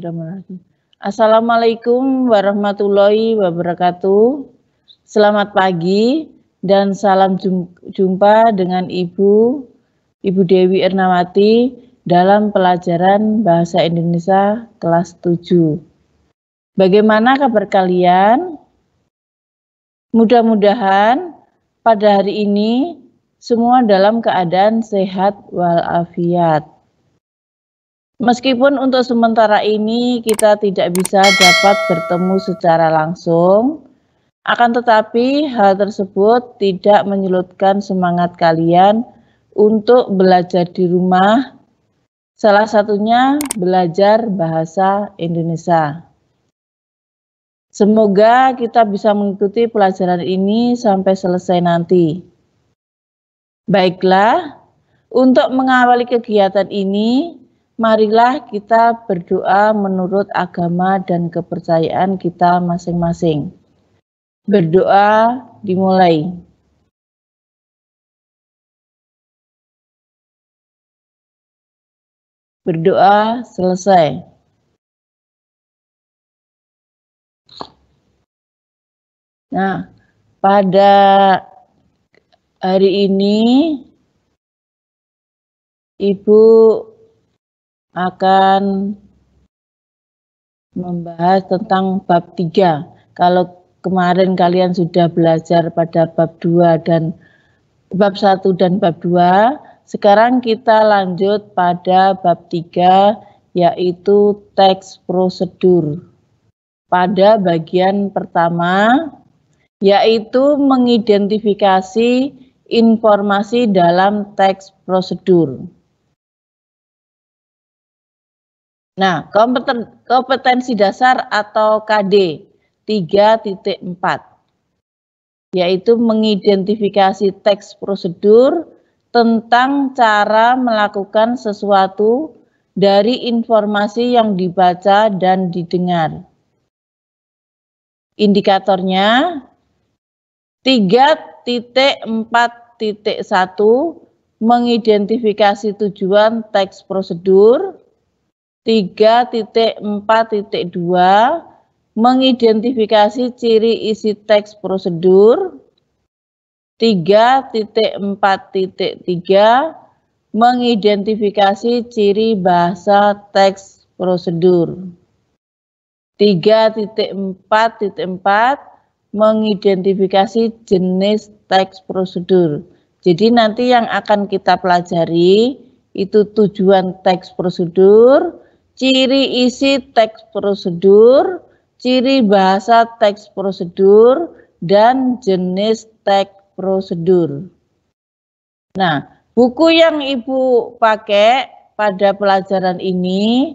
Bismillahirrahmanirrahim. Assalamualaikum warahmatullahi wabarakatuh. Selamat pagi dan salam jumpa dengan Ibu Ibu Dewi Ernawati dalam pelajaran Bahasa Indonesia kelas 7. Bagaimana kabar kalian? Mudah-mudahan pada hari ini semua dalam keadaan sehat walafiat. Meskipun untuk sementara ini kita tidak bisa dapat bertemu secara langsung, akan tetapi hal tersebut tidak menyulutkan semangat kalian untuk belajar di rumah, salah satunya belajar bahasa Indonesia. Semoga kita bisa mengikuti pelajaran ini sampai selesai nanti. Baiklah, untuk mengawali kegiatan ini, marilah kita berdoa menurut agama dan kepercayaan kita masing-masing. Berdoa dimulai. Berdoa selesai. Nah, pada hari ini Ibu akan membahas tentang bab 3. Kalau kemarin kalian sudah belajar pada bab 2 dan bab 1 dan bab 2, sekarang kita lanjut pada bab 3 yaitu teks prosedur. Pada bagian pertama yaitu mengidentifikasi informasi dalam teks prosedur. Nah, kompeten, kompetensi dasar atau KD 3.4 yaitu mengidentifikasi teks prosedur tentang cara melakukan sesuatu dari informasi yang dibaca dan didengar. Indikatornya 3.4.1 mengidentifikasi tujuan teks prosedur 3.4.2 mengidentifikasi ciri isi teks prosedur 3.4.3 mengidentifikasi ciri bahasa teks prosedur 3.4.4 mengidentifikasi jenis teks prosedur jadi nanti yang akan kita pelajari itu tujuan teks prosedur, ciri isi teks prosedur, ciri bahasa teks prosedur, dan jenis teks prosedur. Nah, buku yang Ibu pakai pada pelajaran ini,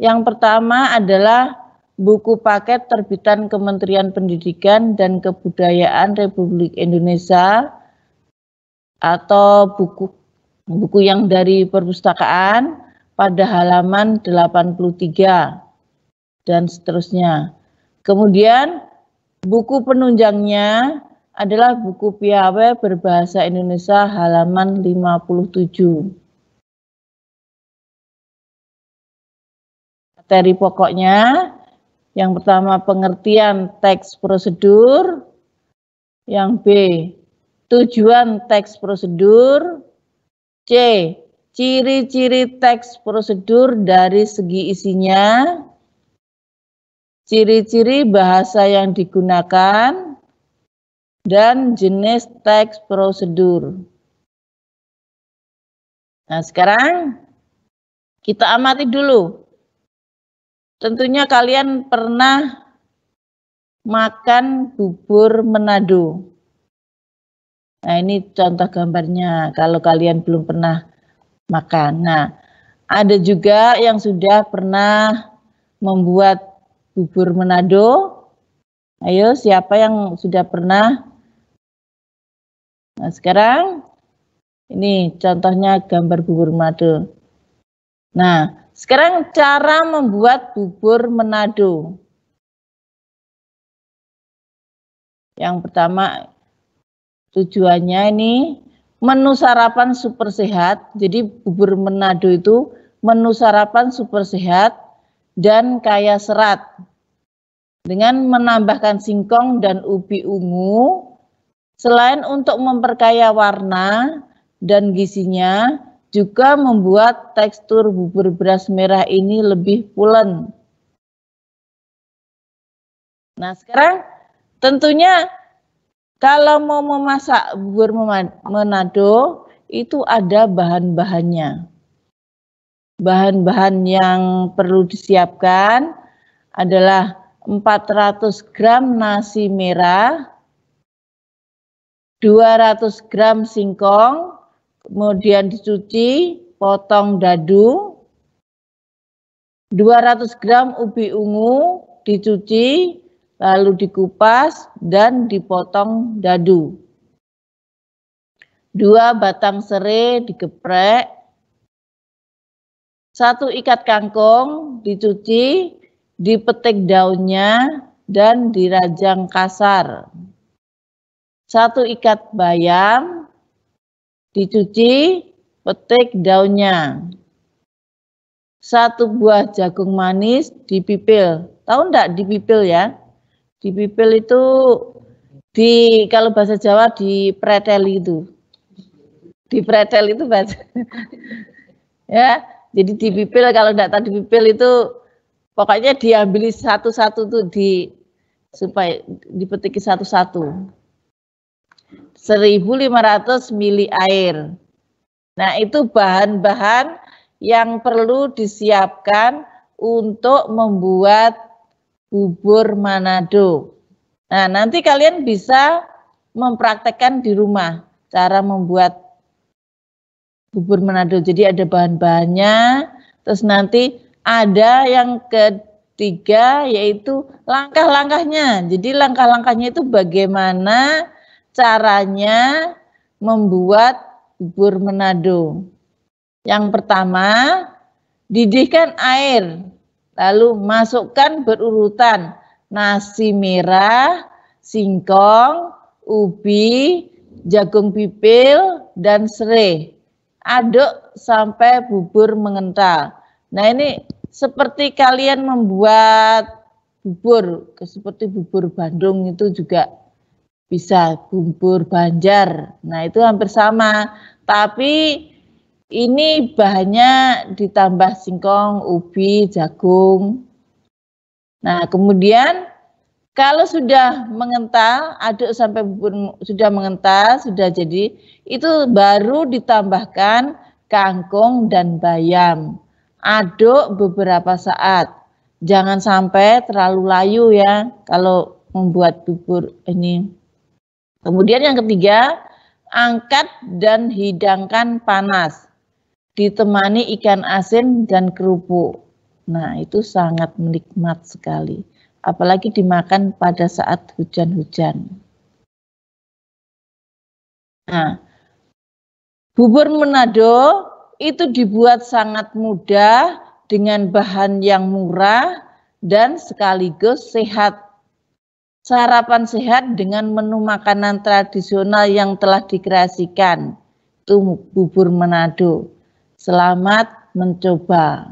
yang pertama adalah buku paket terbitan Kementerian Pendidikan dan Kebudayaan Republik Indonesia atau buku buku yang dari perpustakaan pada halaman 83 dan seterusnya. Kemudian buku penunjangnya adalah buku Piawe berbahasa Indonesia halaman 57. materi pokoknya. Yang pertama pengertian teks prosedur. Yang B tujuan teks prosedur. C ciri-ciri teks prosedur dari segi isinya, ciri-ciri bahasa yang digunakan, dan jenis teks prosedur. Nah, sekarang kita amati dulu. Tentunya kalian pernah makan bubur menado. Nah, ini contoh gambarnya. Kalau kalian belum pernah makan. Nah, ada juga yang sudah pernah membuat bubur Manado. Ayo, siapa yang sudah pernah? Nah, sekarang ini contohnya gambar bubur Manado. Nah, sekarang cara membuat bubur Manado. Yang pertama tujuannya ini menu sarapan super sehat. Jadi bubur menado itu menu sarapan super sehat dan kaya serat. Dengan menambahkan singkong dan ubi ungu, selain untuk memperkaya warna dan gizinya, juga membuat tekstur bubur beras merah ini lebih pulen. Nah, sekarang tentunya kalau mau memasak bubur Manado itu ada bahan-bahannya. Bahan-bahan yang perlu disiapkan adalah 400 gram nasi merah, 200 gram singkong, kemudian dicuci, potong dadu, 200 gram ubi ungu dicuci, lalu dikupas dan dipotong dadu. Dua batang serai digeprek. Satu ikat kangkung dicuci, dipetik daunnya dan dirajang kasar. Satu ikat bayam dicuci, petik daunnya. Satu buah jagung manis dipipil. Tahu enggak dipipil ya? Di pipil itu di kalau bahasa Jawa di preteli itu. Di pretel itu bahasa. ya, jadi di pipil kalau tidak tadi di pipil itu pokoknya diambil satu-satu tuh di supaya dipetiki satu-satu. 1500 mili air. Nah, itu bahan-bahan yang perlu disiapkan untuk membuat bubur Manado. Nah, nanti kalian bisa mempraktekkan di rumah cara membuat bubur Manado. Jadi ada bahan-bahannya, terus nanti ada yang ketiga yaitu langkah-langkahnya. Jadi langkah-langkahnya itu bagaimana caranya membuat bubur Manado. Yang pertama, didihkan air Lalu masukkan berurutan nasi merah, singkong, ubi, jagung pipil, dan serai. Aduk sampai bubur mengental. Nah ini seperti kalian membuat bubur, seperti bubur Bandung itu juga bisa bubur Banjar. Nah itu hampir sama, tapi ini bahannya ditambah singkong, ubi, jagung. Nah, kemudian kalau sudah mengental, aduk sampai bubur sudah mengental, sudah jadi, itu baru ditambahkan kangkung dan bayam. Aduk beberapa saat. Jangan sampai terlalu layu ya kalau membuat bubur ini. Kemudian yang ketiga, angkat dan hidangkan panas ditemani ikan asin dan kerupuk. Nah, itu sangat menikmat sekali, apalagi dimakan pada saat hujan-hujan. Nah, bubur Manado itu dibuat sangat mudah dengan bahan yang murah dan sekaligus sehat. Sarapan sehat dengan menu makanan tradisional yang telah dikreasikan. Itu bubur Manado. Selamat mencoba.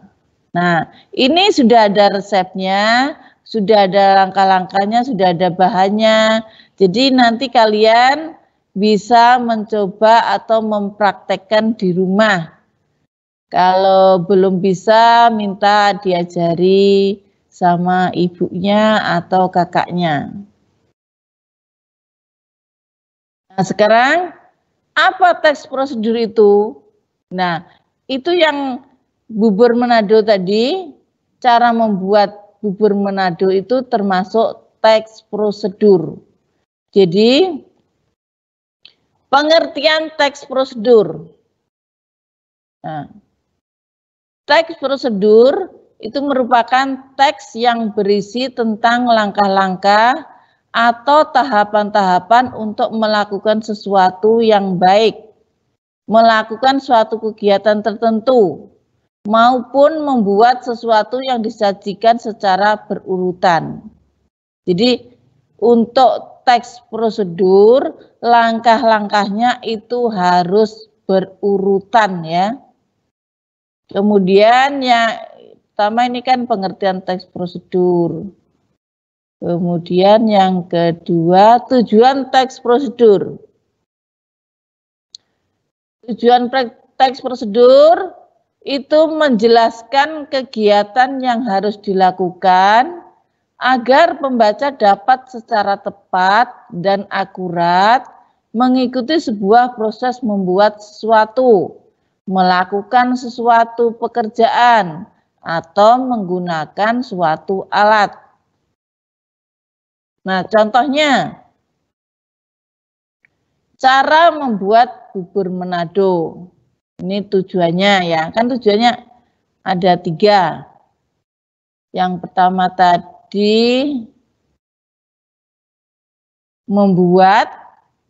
Nah, ini sudah ada resepnya, sudah ada langkah-langkahnya, sudah ada bahannya. Jadi nanti kalian bisa mencoba atau mempraktekkan di rumah. Kalau belum bisa, minta diajari sama ibunya atau kakaknya. Nah, sekarang apa teks prosedur itu? Nah, itu yang bubur Manado tadi, cara membuat bubur Manado itu termasuk teks prosedur. Jadi, pengertian teks prosedur. Nah, teks prosedur itu merupakan teks yang berisi tentang langkah-langkah atau tahapan-tahapan untuk melakukan sesuatu yang baik melakukan suatu kegiatan tertentu maupun membuat sesuatu yang disajikan secara berurutan. Jadi untuk teks prosedur langkah-langkahnya itu harus berurutan ya. Kemudian yang pertama ini kan pengertian teks prosedur. Kemudian yang kedua tujuan teks prosedur. Tujuan teks prosedur itu menjelaskan kegiatan yang harus dilakukan agar pembaca dapat secara tepat dan akurat mengikuti sebuah proses membuat sesuatu, melakukan sesuatu pekerjaan, atau menggunakan suatu alat. Nah, contohnya cara membuat Bubur Manado. Ini tujuannya ya, kan tujuannya ada tiga. Yang pertama tadi membuat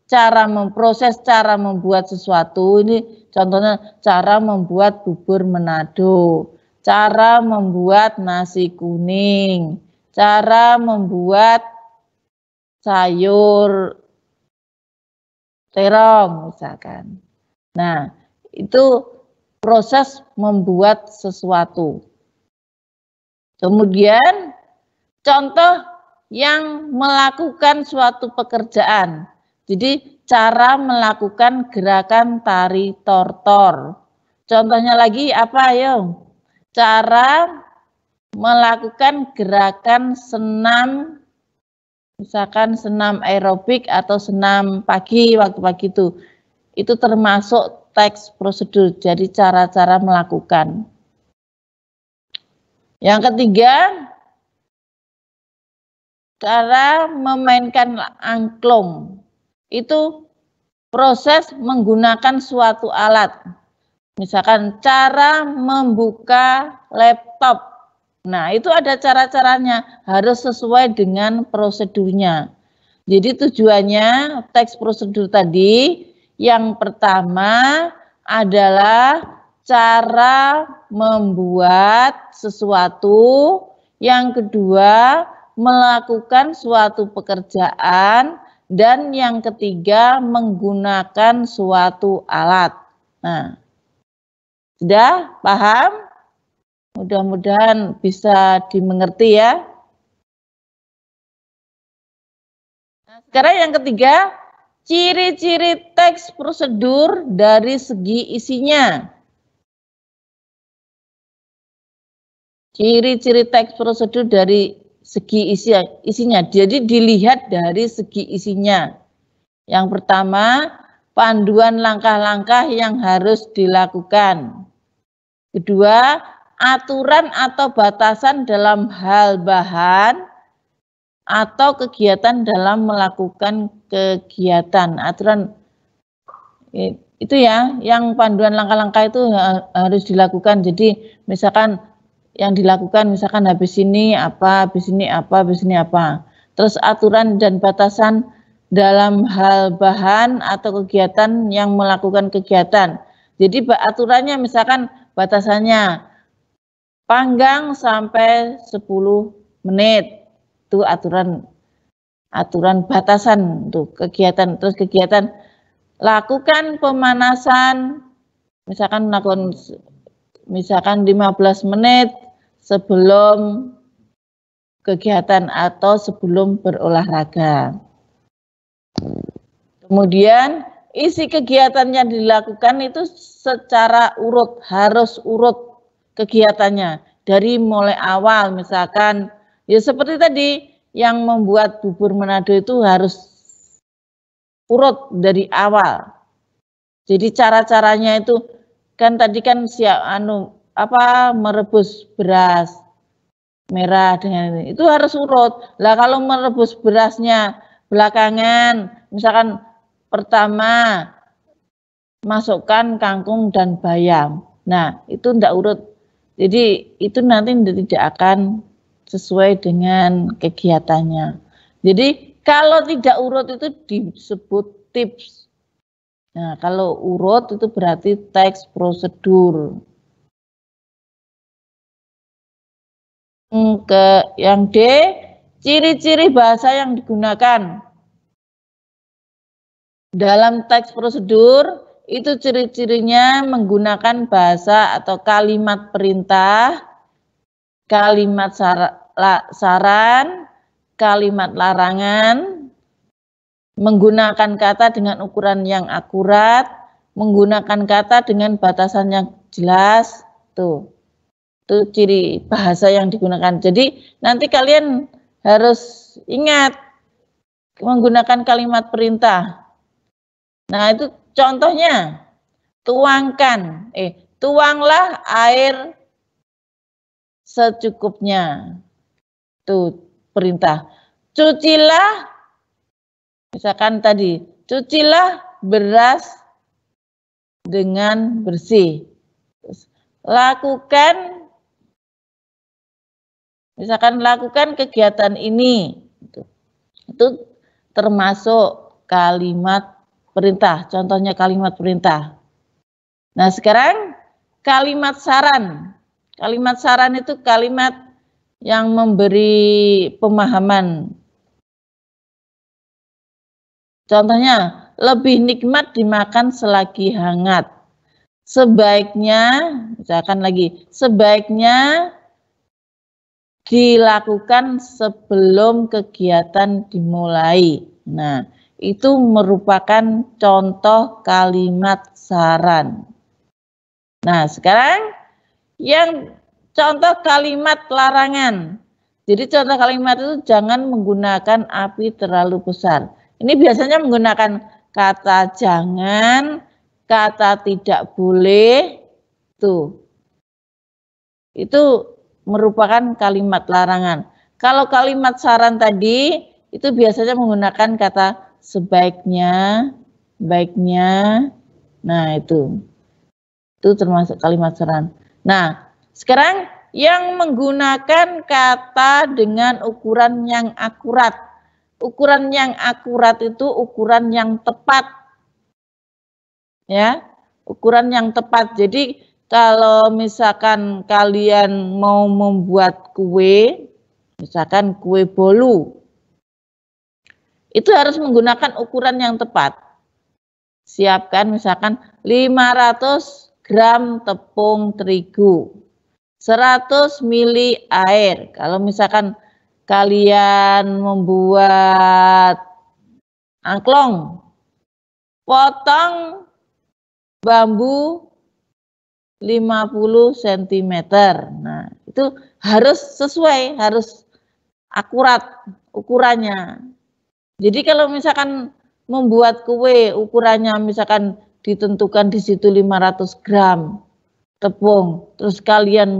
cara memproses cara membuat sesuatu ini contohnya cara membuat bubur Manado, cara membuat nasi kuning, cara membuat sayur terong misalkan. Nah, itu proses membuat sesuatu. Kemudian contoh yang melakukan suatu pekerjaan. Jadi cara melakukan gerakan tari tortor. Contohnya lagi apa ayo? Cara melakukan gerakan senam misalkan senam aerobik atau senam pagi waktu pagi itu itu termasuk teks prosedur jadi cara-cara melakukan yang ketiga cara memainkan angklung itu proses menggunakan suatu alat misalkan cara membuka laptop Nah, itu ada cara-caranya, harus sesuai dengan prosedurnya. Jadi tujuannya teks prosedur tadi yang pertama adalah cara membuat sesuatu, yang kedua melakukan suatu pekerjaan, dan yang ketiga menggunakan suatu alat. Nah, sudah paham? Mudah-mudahan bisa dimengerti ya. Nah, sekarang yang ketiga, ciri-ciri teks prosedur dari segi isinya. Ciri-ciri teks prosedur dari segi isi, isinya. Jadi dilihat dari segi isinya. Yang pertama, panduan langkah-langkah yang harus dilakukan. Kedua, aturan atau batasan dalam hal bahan atau kegiatan dalam melakukan kegiatan. Aturan itu ya, yang panduan langkah-langkah itu e, harus dilakukan. Jadi misalkan yang dilakukan misalkan habis ini apa, habis ini apa, habis ini apa. Terus aturan dan batasan dalam hal bahan atau kegiatan yang melakukan kegiatan. Jadi aturannya misalkan batasannya Panggang sampai 10 menit. Itu aturan aturan batasan untuk kegiatan terus kegiatan lakukan pemanasan misalkan lakukan misalkan 15 menit sebelum kegiatan atau sebelum berolahraga. Kemudian isi kegiatan yang dilakukan itu secara urut, harus urut kegiatannya dari mulai awal misalkan ya seperti tadi yang membuat bubur Manado itu harus urut dari awal. Jadi cara-caranya itu kan tadi kan siap anu apa merebus beras merah dengan ini. itu harus urut. Lah kalau merebus berasnya belakangan misalkan pertama masukkan kangkung dan bayam. Nah, itu ndak urut jadi itu nanti tidak akan sesuai dengan kegiatannya. Jadi kalau tidak urut itu disebut tips. Nah, kalau urut itu berarti teks prosedur. Hmm, ke yang D, ciri-ciri bahasa yang digunakan dalam teks prosedur itu ciri-cirinya menggunakan bahasa atau kalimat perintah, kalimat saran, kalimat larangan, menggunakan kata dengan ukuran yang akurat, menggunakan kata dengan batasan yang jelas, tuh. Itu ciri bahasa yang digunakan. Jadi nanti kalian harus ingat menggunakan kalimat perintah. Nah, itu Contohnya, tuangkan, eh, tuanglah air secukupnya. Itu perintah. Cucilah, misalkan tadi, cucilah beras dengan bersih. Lakukan, misalkan lakukan kegiatan ini. Itu termasuk kalimat perintah, contohnya kalimat perintah. Nah, sekarang kalimat saran. Kalimat saran itu kalimat yang memberi pemahaman. Contohnya, lebih nikmat dimakan selagi hangat. Sebaiknya, misalkan lagi, sebaiknya dilakukan sebelum kegiatan dimulai. Nah, itu merupakan contoh kalimat saran. Nah, sekarang yang contoh kalimat larangan. Jadi contoh kalimat itu jangan menggunakan api terlalu besar. Ini biasanya menggunakan kata jangan, kata tidak boleh, tuh. Itu merupakan kalimat larangan. Kalau kalimat saran tadi itu biasanya menggunakan kata sebaiknya, baiknya, nah itu. Itu termasuk kalimat saran. Nah, sekarang yang menggunakan kata dengan ukuran yang akurat. Ukuran yang akurat itu ukuran yang tepat. Ya, ukuran yang tepat. Jadi kalau misalkan kalian mau membuat kue, misalkan kue bolu, itu harus menggunakan ukuran yang tepat. Siapkan misalkan 500 gram tepung terigu, 100 mili air. Kalau misalkan kalian membuat angklong potong bambu 50 cm. Nah, itu harus sesuai, harus akurat ukurannya. Jadi kalau misalkan membuat kue ukurannya misalkan ditentukan di situ 500 gram tepung, terus kalian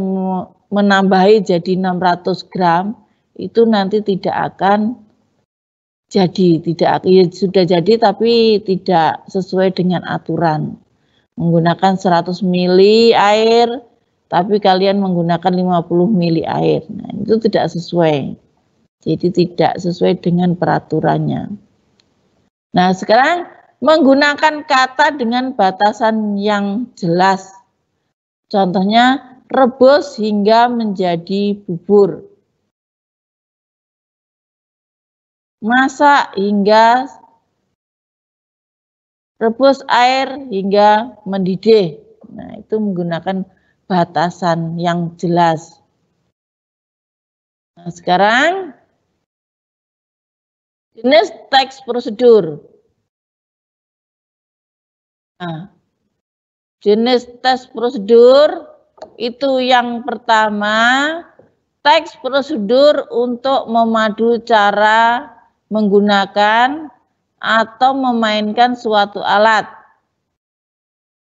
menambahi jadi 600 gram, itu nanti tidak akan jadi tidak ya sudah jadi tapi tidak sesuai dengan aturan menggunakan 100 mili air tapi kalian menggunakan 50 mili air nah, itu tidak sesuai jadi tidak sesuai dengan peraturannya. Nah, sekarang menggunakan kata dengan batasan yang jelas. Contohnya rebus hingga menjadi bubur. Masak hingga rebus air hingga mendidih. Nah, itu menggunakan batasan yang jelas. Nah, sekarang Jenis teks prosedur. Nah, jenis tes prosedur itu yang pertama teks prosedur untuk memadu cara menggunakan atau memainkan suatu alat.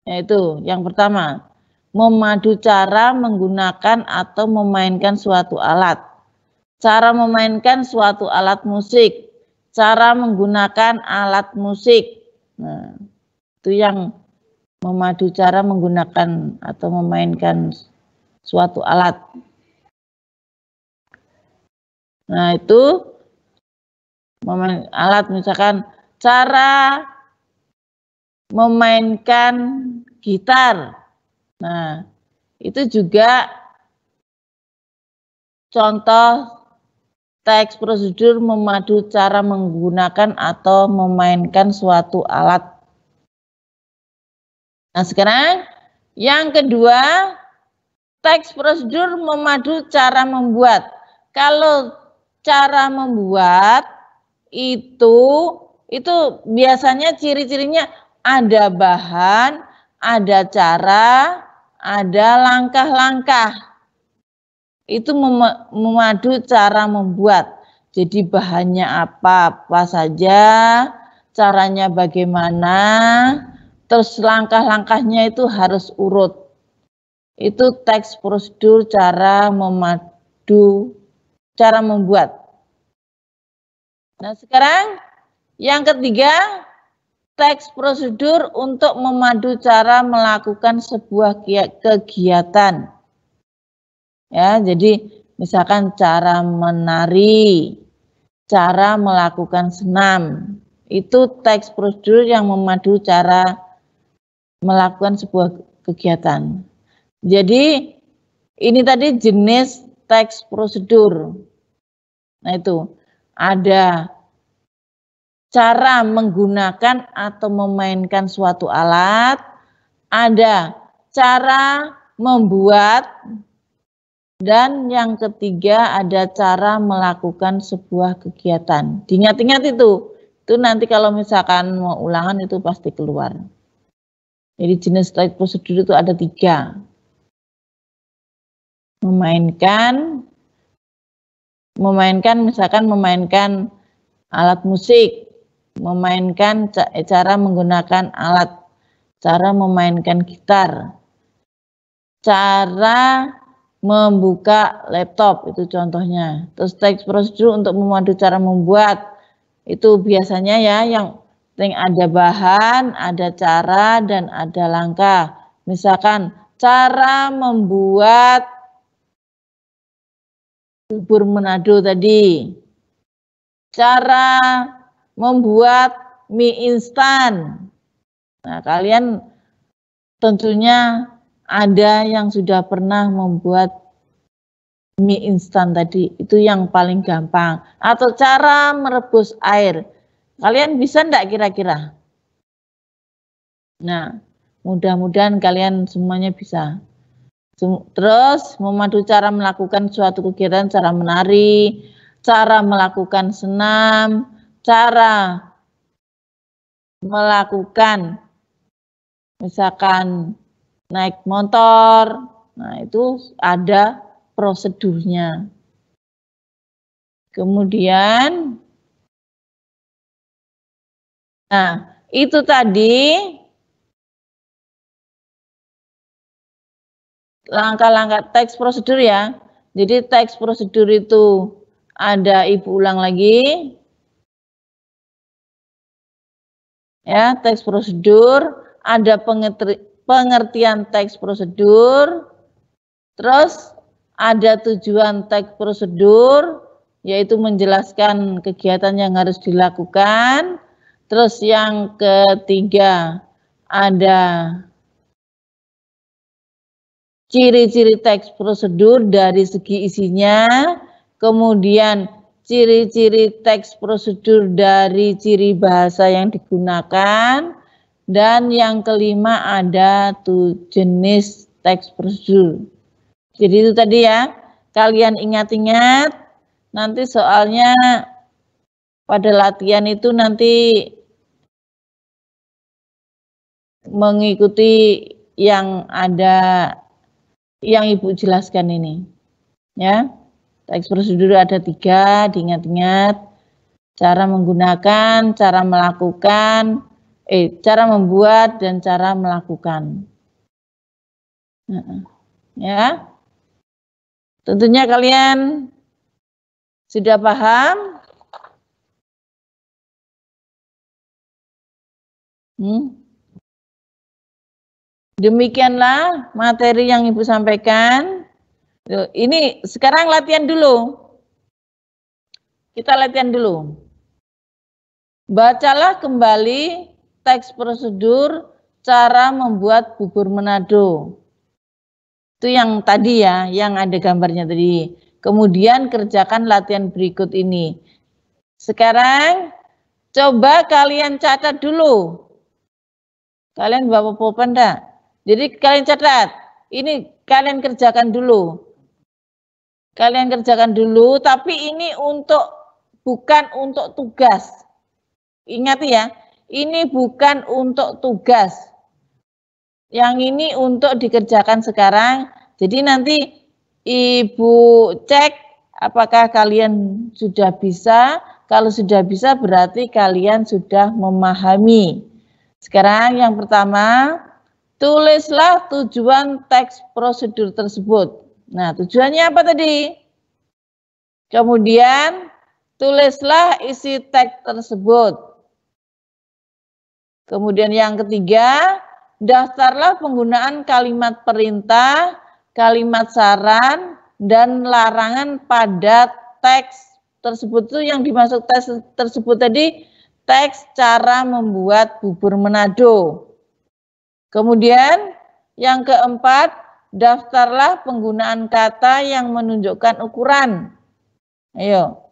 Yaitu yang pertama, memadu cara menggunakan atau memainkan suatu alat. Cara memainkan suatu alat musik cara menggunakan alat musik. Nah, itu yang memadu cara menggunakan atau memainkan suatu alat. Nah, itu alat misalkan cara memainkan gitar. Nah, itu juga contoh teks prosedur memadu cara menggunakan atau memainkan suatu alat. Nah, sekarang yang kedua, teks prosedur memadu cara membuat. Kalau cara membuat itu itu biasanya ciri-cirinya ada bahan, ada cara, ada langkah-langkah itu mem memadu cara membuat. Jadi bahannya apa, apa saja, caranya bagaimana, terus langkah-langkahnya itu harus urut. Itu teks prosedur cara memadu, cara membuat. Nah sekarang yang ketiga, teks prosedur untuk memadu cara melakukan sebuah kegiatan Ya, jadi misalkan cara menari, cara melakukan senam. Itu teks prosedur yang memadu cara melakukan sebuah kegiatan. Jadi ini tadi jenis teks prosedur. Nah itu ada cara menggunakan atau memainkan suatu alat, ada cara membuat dan yang ketiga ada cara melakukan sebuah kegiatan. Diingat-ingat itu. Itu nanti kalau misalkan mau ulangan itu pasti keluar. Jadi jenis slide prosedur itu ada tiga. Memainkan, memainkan misalkan memainkan alat musik, memainkan eh, cara menggunakan alat, cara memainkan gitar, cara membuka laptop itu contohnya. Terus teks prosedur untuk memandu cara membuat itu biasanya ya yang penting ada bahan, ada cara dan ada langkah. Misalkan cara membuat bubur menado tadi. Cara membuat mie instan. Nah, kalian tentunya ada yang sudah pernah membuat mie instan tadi itu yang paling gampang atau cara merebus air kalian bisa enggak kira-kira nah mudah-mudahan kalian semuanya bisa terus memadu cara melakukan suatu kegiatan cara menari cara melakukan senam cara melakukan misalkan naik motor. Nah, itu ada prosedurnya. Kemudian Nah, itu tadi langkah-langkah teks prosedur ya. Jadi teks prosedur itu ada ibu ulang lagi. Ya, teks prosedur, ada pengertian teks prosedur, terus ada tujuan teks prosedur, yaitu menjelaskan kegiatan yang harus dilakukan. Terus yang ketiga ada ciri-ciri teks prosedur dari segi isinya, kemudian ciri-ciri teks prosedur dari ciri bahasa yang digunakan, dan yang kelima ada tuh jenis teks prosedur. Jadi itu tadi ya, kalian ingat-ingat nanti soalnya pada latihan itu nanti mengikuti yang ada yang Ibu jelaskan ini. Ya, teks prosedur ada tiga, diingat-ingat. Cara menggunakan, cara melakukan, eh cara membuat dan cara melakukan. Nah, ya. Tentunya kalian sudah paham? Hmm? Demikianlah materi yang Ibu sampaikan. Ini sekarang latihan dulu. Kita latihan dulu. Bacalah kembali teks prosedur cara membuat bubur Manado. Itu yang tadi ya, yang ada gambarnya tadi. Kemudian kerjakan latihan berikut ini. Sekarang coba kalian catat dulu. Kalian bawa pulpen enggak? Jadi kalian catat. Ini kalian kerjakan dulu. Kalian kerjakan dulu, tapi ini untuk bukan untuk tugas. Ingat ya, ini bukan untuk tugas. Yang ini untuk dikerjakan sekarang. Jadi nanti Ibu cek apakah kalian sudah bisa. Kalau sudah bisa berarti kalian sudah memahami. Sekarang yang pertama, tulislah tujuan teks prosedur tersebut. Nah, tujuannya apa tadi? Kemudian tulislah isi teks tersebut. Kemudian yang ketiga, daftarlah penggunaan kalimat perintah, kalimat saran, dan larangan pada teks tersebut itu yang dimasuk teks tersebut tadi teks cara membuat bubur menado. Kemudian yang keempat, daftarlah penggunaan kata yang menunjukkan ukuran. Ayo.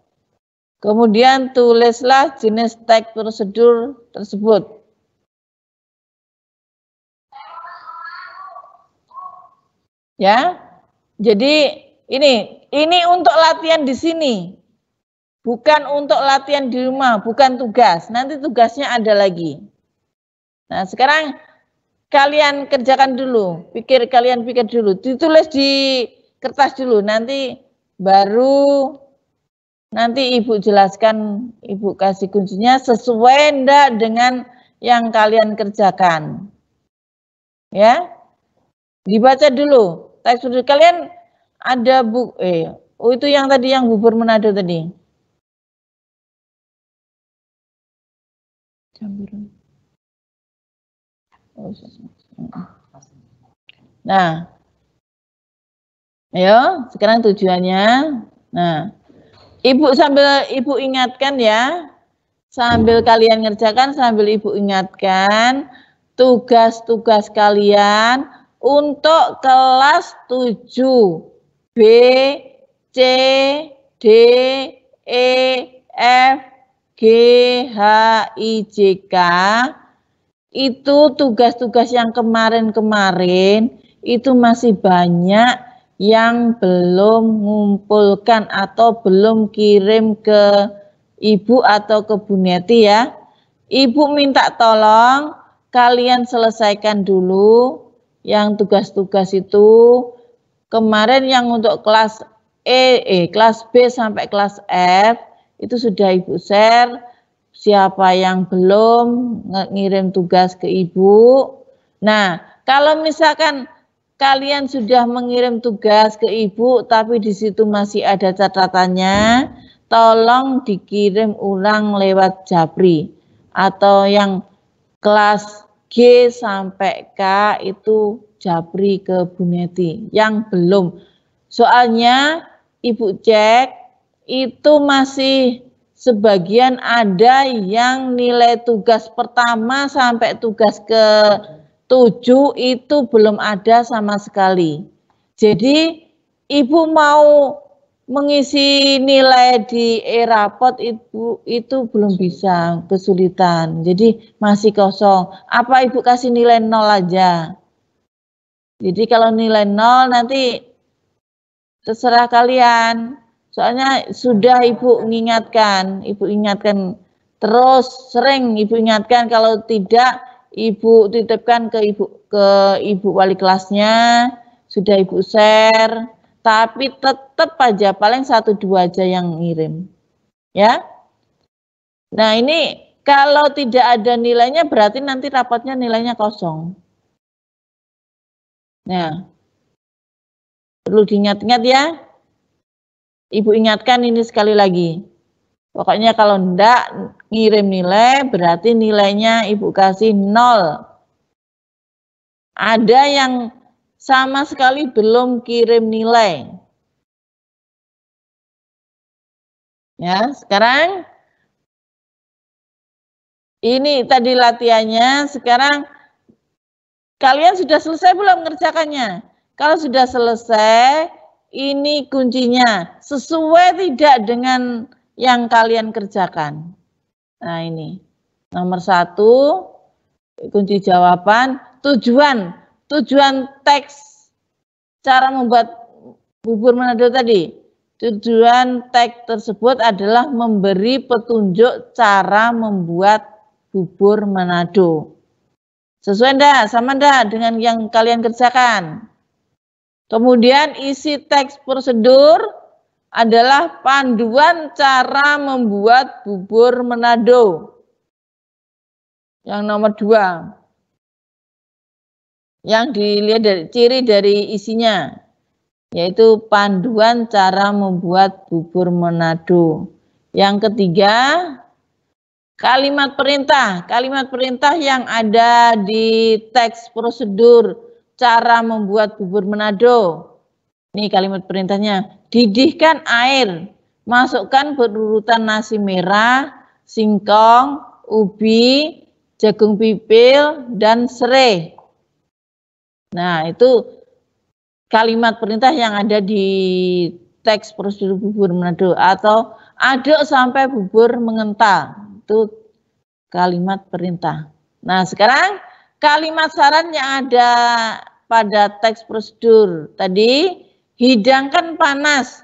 Kemudian tulislah jenis teks prosedur tersebut. Ya. Jadi ini ini untuk latihan di sini. Bukan untuk latihan di rumah, bukan tugas. Nanti tugasnya ada lagi. Nah, sekarang kalian kerjakan dulu, pikir kalian pikir dulu, ditulis di kertas dulu, nanti baru nanti ibu jelaskan, ibu kasih kuncinya sesuai enggak dengan yang kalian kerjakan. Ya. Dibaca dulu, Like saudara kalian ada bu eh oh itu yang tadi yang bubur menado tadi. Campuran. Oh, iya, iya, iya. Nah, ayo sekarang tujuannya. Nah, ibu sambil ibu ingatkan ya, sambil kalian ngerjakan sambil ibu ingatkan tugas-tugas kalian untuk kelas 7 B, C, D, E, F, G, H, I, J, K itu tugas-tugas yang kemarin-kemarin itu masih banyak yang belum mengumpulkan atau belum kirim ke Ibu atau ke Bu Neti ya. Ibu minta tolong kalian selesaikan dulu yang tugas-tugas itu kemarin yang untuk kelas E, eh, kelas B sampai kelas F itu sudah Ibu share siapa yang belum ngirim tugas ke Ibu. Nah, kalau misalkan kalian sudah mengirim tugas ke Ibu tapi di situ masih ada catatannya, tolong dikirim ulang lewat Japri atau yang kelas G sampai K itu Japri ke Buneti yang belum. Soalnya Ibu cek itu masih sebagian ada yang nilai tugas pertama sampai tugas ke tujuh itu belum ada sama sekali. Jadi Ibu mau mengisi nilai di e-rapot Ibu itu belum bisa, kesulitan. Jadi masih kosong. Apa Ibu kasih nilai nol aja? Jadi kalau nilai nol nanti terserah kalian. Soalnya sudah Ibu mengingatkan, Ibu ingatkan terus sering Ibu ingatkan kalau tidak Ibu titipkan ke Ibu ke Ibu wali kelasnya, sudah Ibu share tapi tetap aja paling satu dua aja yang ngirim ya nah ini kalau tidak ada nilainya berarti nanti rapatnya nilainya kosong nah perlu diingat-ingat ya ibu ingatkan ini sekali lagi pokoknya kalau ndak ngirim nilai berarti nilainya ibu kasih nol ada yang sama sekali belum kirim nilai. Ya, sekarang ini tadi latihannya, sekarang kalian sudah selesai belum ngerjakannya? Kalau sudah selesai, ini kuncinya, sesuai tidak dengan yang kalian kerjakan. Nah ini, nomor satu, kunci jawaban, tujuan tujuan teks cara membuat bubur Manado tadi. Tujuan teks tersebut adalah memberi petunjuk cara membuat bubur Manado. Sesuai enggak? Sama enggak dengan yang kalian kerjakan? Kemudian isi teks prosedur adalah panduan cara membuat bubur Manado. Yang nomor dua yang dilihat dari ciri dari isinya yaitu panduan cara membuat bubur menado. Yang ketiga, kalimat perintah. Kalimat perintah yang ada di teks prosedur cara membuat bubur menado. Ini kalimat perintahnya. Didihkan air, masukkan berurutan nasi merah, singkong, ubi, jagung pipil, dan serai Nah, itu kalimat perintah yang ada di teks prosedur bubur menado atau aduk sampai bubur mengental. Itu kalimat perintah. Nah, sekarang kalimat saran yang ada pada teks prosedur tadi hidangkan panas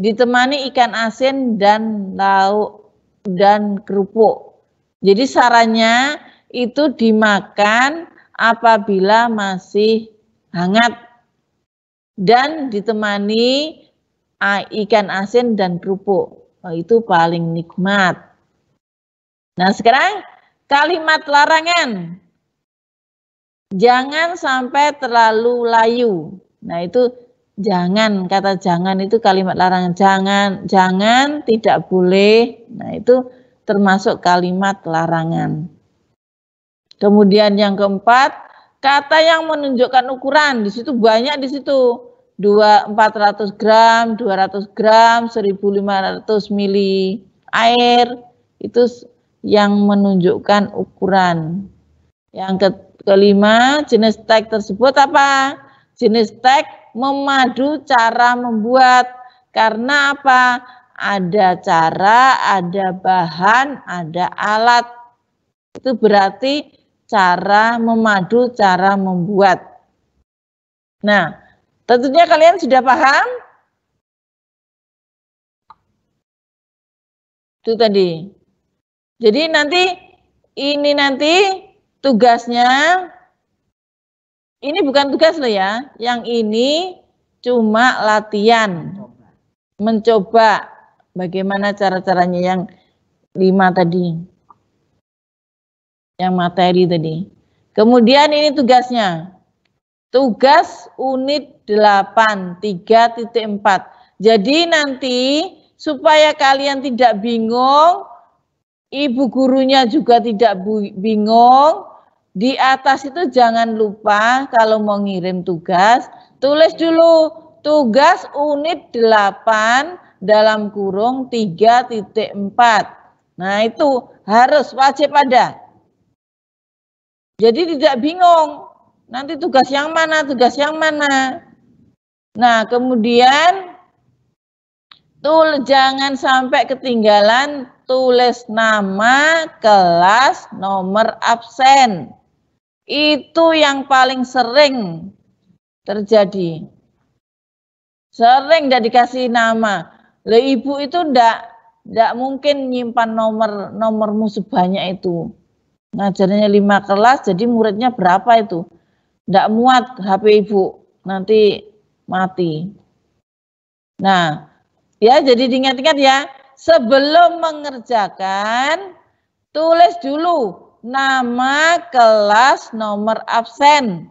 ditemani ikan asin dan lauk dan kerupuk. Jadi sarannya itu dimakan apabila masih hangat dan ditemani ikan asin dan kerupuk. Oh, itu paling nikmat. Nah sekarang kalimat larangan. Jangan sampai terlalu layu. Nah itu jangan, kata jangan itu kalimat larangan. Jangan, jangan, tidak boleh. Nah itu termasuk kalimat larangan. Kemudian yang keempat, kata yang menunjukkan ukuran. Di situ banyak di situ. 2, 400 gram, 200 gram, 1500 mili air. Itu yang menunjukkan ukuran. Yang ke kelima, jenis tag tersebut apa? Jenis tag memadu cara membuat. Karena apa? Ada cara, ada bahan, ada alat. Itu berarti cara memadu, cara membuat. Nah, tentunya kalian sudah paham? Itu tadi. Jadi nanti ini nanti tugasnya ini bukan tugas loh ya. Yang ini cuma latihan. Mencoba bagaimana cara-caranya yang lima tadi yang materi tadi. Kemudian ini tugasnya. Tugas unit 8 3.4. Jadi nanti supaya kalian tidak bingung, ibu gurunya juga tidak bingung, di atas itu jangan lupa kalau mau ngirim tugas, tulis dulu tugas unit 8 dalam kurung 3.4. Nah itu harus wajib ada. Jadi tidak bingung. Nanti tugas yang mana, tugas yang mana. Nah, kemudian tul jangan sampai ketinggalan tulis nama, kelas, nomor absen. Itu yang paling sering terjadi. Sering tidak dikasih nama. Le ibu itu ndak ndak mungkin nyimpan nomor nomormu sebanyak itu ngajarnya lima kelas, jadi muridnya berapa itu? Tidak muat HP ibu, nanti mati. Nah, ya jadi diingat-ingat ya, sebelum mengerjakan, tulis dulu nama kelas nomor absen.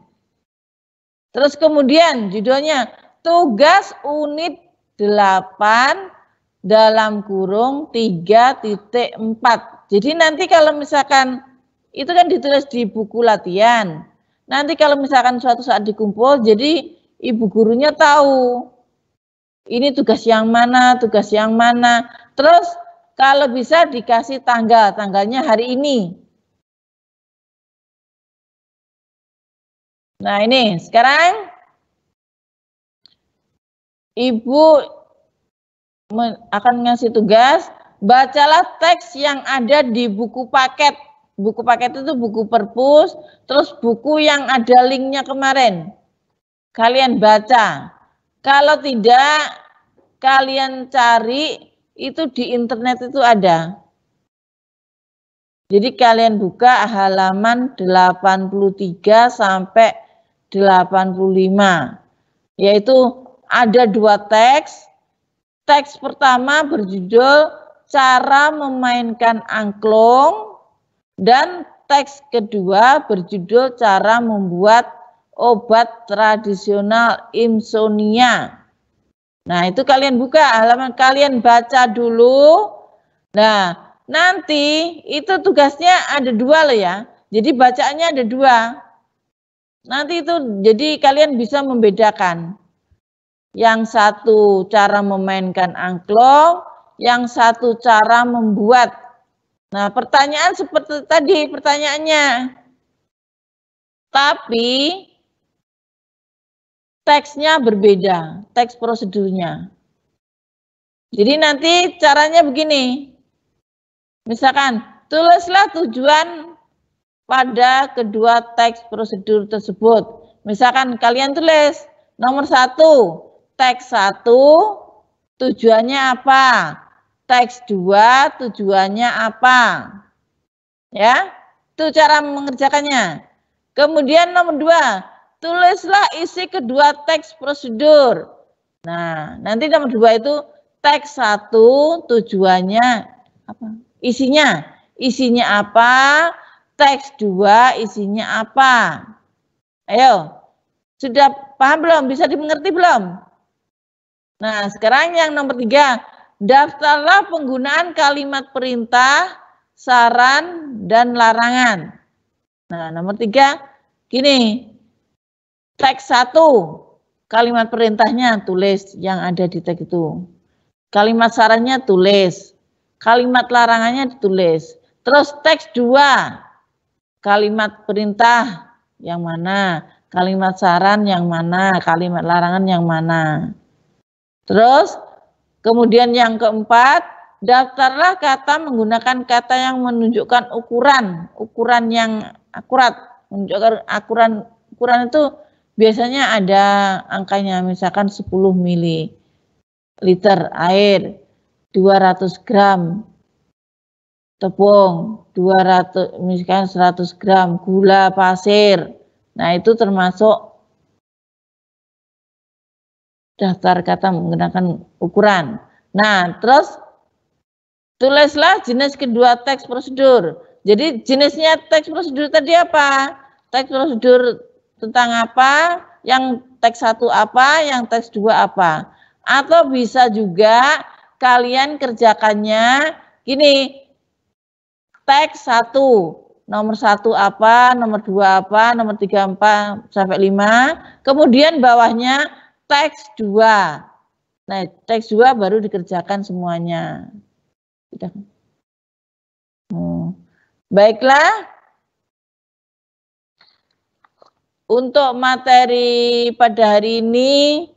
Terus kemudian judulnya, tugas unit 8 dalam kurung 3.4. Jadi nanti kalau misalkan itu kan ditulis di buku latihan. Nanti kalau misalkan suatu saat dikumpul, jadi ibu gurunya tahu ini tugas yang mana, tugas yang mana. Terus kalau bisa dikasih tanggal, tanggalnya hari ini. Nah ini sekarang ibu akan ngasih tugas, bacalah teks yang ada di buku paket buku paket itu buku perpus, terus buku yang ada linknya kemarin. Kalian baca. Kalau tidak, kalian cari itu di internet itu ada. Jadi kalian buka halaman 83 sampai 85. Yaitu ada dua teks. Teks pertama berjudul Cara Memainkan Angklung dan teks kedua berjudul cara membuat obat tradisional insomnia. Nah, itu kalian buka halaman kalian baca dulu. Nah, nanti itu tugasnya ada dua loh ya. Jadi bacaannya ada dua. Nanti itu jadi kalian bisa membedakan. Yang satu cara memainkan angklung, yang satu cara membuat Nah, pertanyaan seperti tadi pertanyaannya. Tapi teksnya berbeda, teks prosedurnya. Jadi nanti caranya begini. Misalkan, tulislah tujuan pada kedua teks prosedur tersebut. Misalkan kalian tulis nomor satu, teks satu, tujuannya apa? Teks 2 tujuannya apa? Ya, itu cara mengerjakannya. Kemudian nomor 2, tulislah isi kedua teks prosedur. Nah, nanti nomor 2 itu teks 1 tujuannya apa? Isinya, isinya apa? Teks 2 isinya apa? Ayo, sudah paham belum? Bisa dimengerti belum? Nah, sekarang yang nomor tiga, Daftarlah penggunaan kalimat perintah, saran, dan larangan. Nah, nomor tiga, gini, teks satu, kalimat perintahnya tulis yang ada di teks itu. Kalimat sarannya tulis, kalimat larangannya ditulis. Terus teks dua, kalimat perintah yang mana, kalimat saran yang mana, kalimat larangan yang mana. Terus Kemudian yang keempat, daftarlah kata menggunakan kata yang menunjukkan ukuran, ukuran yang akurat. Menunjukkan akuran ukuran itu biasanya ada angkanya, misalkan 10 mili liter air, 200 gram tepung, 200 misalkan 100 gram gula pasir. Nah, itu termasuk daftar kata menggunakan ukuran. Nah, terus tulislah jenis kedua teks prosedur. Jadi jenisnya teks prosedur tadi apa? Teks prosedur tentang apa? Yang teks satu apa? Yang teks dua apa? Atau bisa juga kalian kerjakannya gini. Teks satu, nomor satu apa, nomor dua apa, nomor tiga apa, sampai lima. Kemudian bawahnya teks 2. Nah, teks 2 baru dikerjakan semuanya. Hmm. Baiklah. Untuk materi pada hari ini,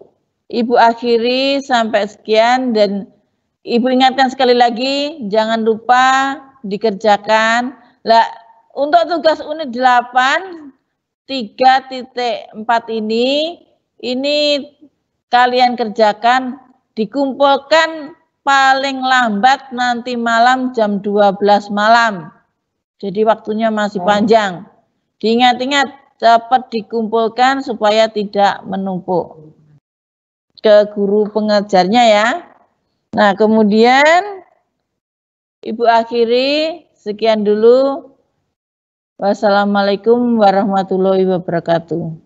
Ibu akhiri sampai sekian dan Ibu ingatkan sekali lagi, jangan lupa dikerjakan. Nah untuk tugas unit 8, 3.4 ini, ini kalian kerjakan dikumpulkan paling lambat nanti malam jam 12 malam. Jadi waktunya masih oh. panjang. Diingat-ingat cepat dikumpulkan supaya tidak menumpuk. Ke guru pengajarnya ya. Nah, kemudian Ibu akhiri sekian dulu. Wassalamualaikum warahmatullahi wabarakatuh.